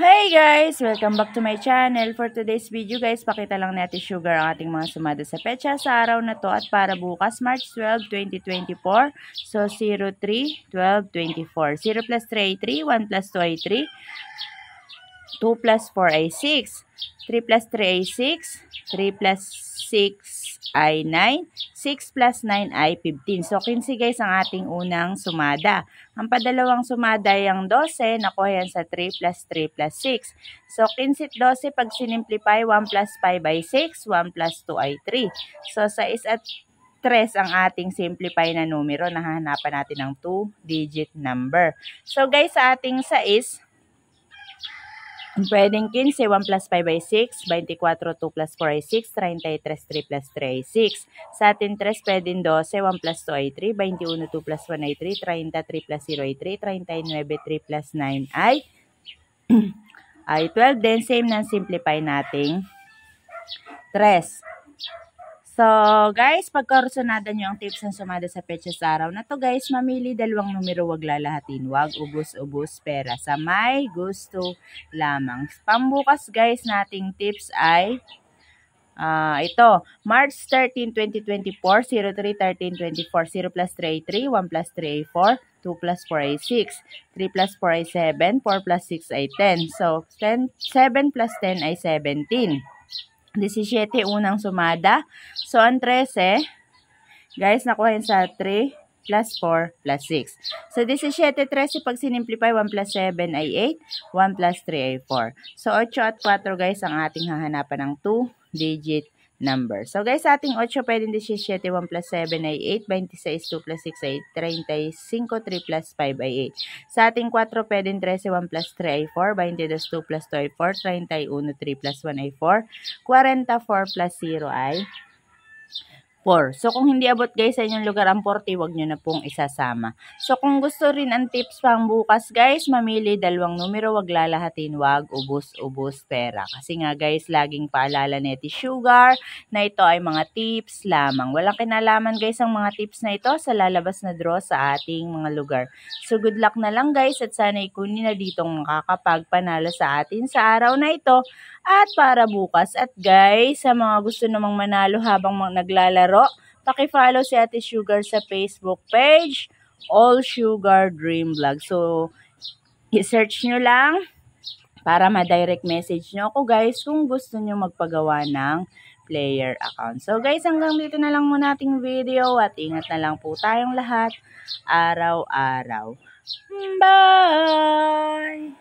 Hey guys! Welcome back to my channel. For today's video guys, pakita lang natin sugar ang ating mga sumada sa petsa sa araw na to at para bukas, March 12, 2024. So 03, 12, 24. 0 plus 3 ay 3, 1 plus 2 ay 3, 2 plus 4 ay 6, 3 plus 3 ay 6, 3 plus 6 ay 9. 6 plus 9 ay 15. So, 15 guys ang ating unang sumada. Ang padalawang sumada ay ang 12. Nakuha yan sa 3 plus 3 plus 6. So, 15 at 12 pag sinimplify, 1 plus 5 ay 6. 1 plus 2 ay 3. So, 6 at 3 ang ating simplify na numero. nahanapan natin ng 2-digit number. So, guys, sa ating 6, Pwedeng 15, 1 plus 5 ay 6, 24, 2 plus 4 ay 6, 33, 3 plus 3 ay 6. Sa atin 3, pwedeng 12, 1 plus 2 ay 3, 21, 2 plus 1 ay 3, 33 plus 0 ay 3, 39, 3 plus 9 ay, ay 12. Then same na simplify natin. 3. So, guys, pagkorsonada nyo ang tips ng sumada sa petsa sa araw na to, guys, mamili dalawang numero, wag lalahatin. Wag ubus-ubus pera sa may gusto lamang. Pambukas, guys, nating tips ay Uh, ito, March 13, 2024, 03, 13, 24, 0 plus 3, 3, 1 plus 3, 4, 2 plus 4 ay 6, 3 plus 4 ay 7, 4 plus 6 ay 10. So, 10, 7 plus 10 ay 17. 17, unang sumada. So, ang 13, guys, nakuha yun sa 3 plus 4 plus 6. So, 17, 13, pag sinimplify, 1 plus 7 ay 8, 1 plus 3 ay 4. So, 8 at 4, guys, ang ating hahanapan ng 2-digit number. So, guys, sa ating 8, pwede 17, 1 plus 7 ay 8, 26, 2 plus 6 ay 35, 3 plus 5 ay 8. Sa ating 4, pwede 13, 1 plus 3 ay 4, 22, 2 plus 2 ay 4, 31, 3 plus 1 ay 4, 44 plus 0 ay 4. So, kung hindi abot guys sa inyong lugar ang 40, wag nyo na pong isasama. So, kung gusto rin ang tips pang bukas guys, mamili dalawang numero, wag lalahatin, wag ubos-ubos pera. Kasi nga guys, laging paalala ni Sugar na ito ay mga tips lamang. Walang kinalaman guys ang mga tips na ito sa lalabas na draw sa ating mga lugar. So, good luck na lang guys at sana ikunin na ditong makakapagpanalo sa atin sa araw na ito at para bukas. At guys, sa mga gusto namang manalo habang naglalaro palaro, paki-follow si Ate Sugar sa Facebook page, All Sugar Dream Vlog. So, i-search nyo lang para ma-direct message nyo ako guys kung gusto nyo magpagawa ng player account. So guys, hanggang dito na lang muna ating video at ingat na lang po tayong lahat araw-araw. Bye!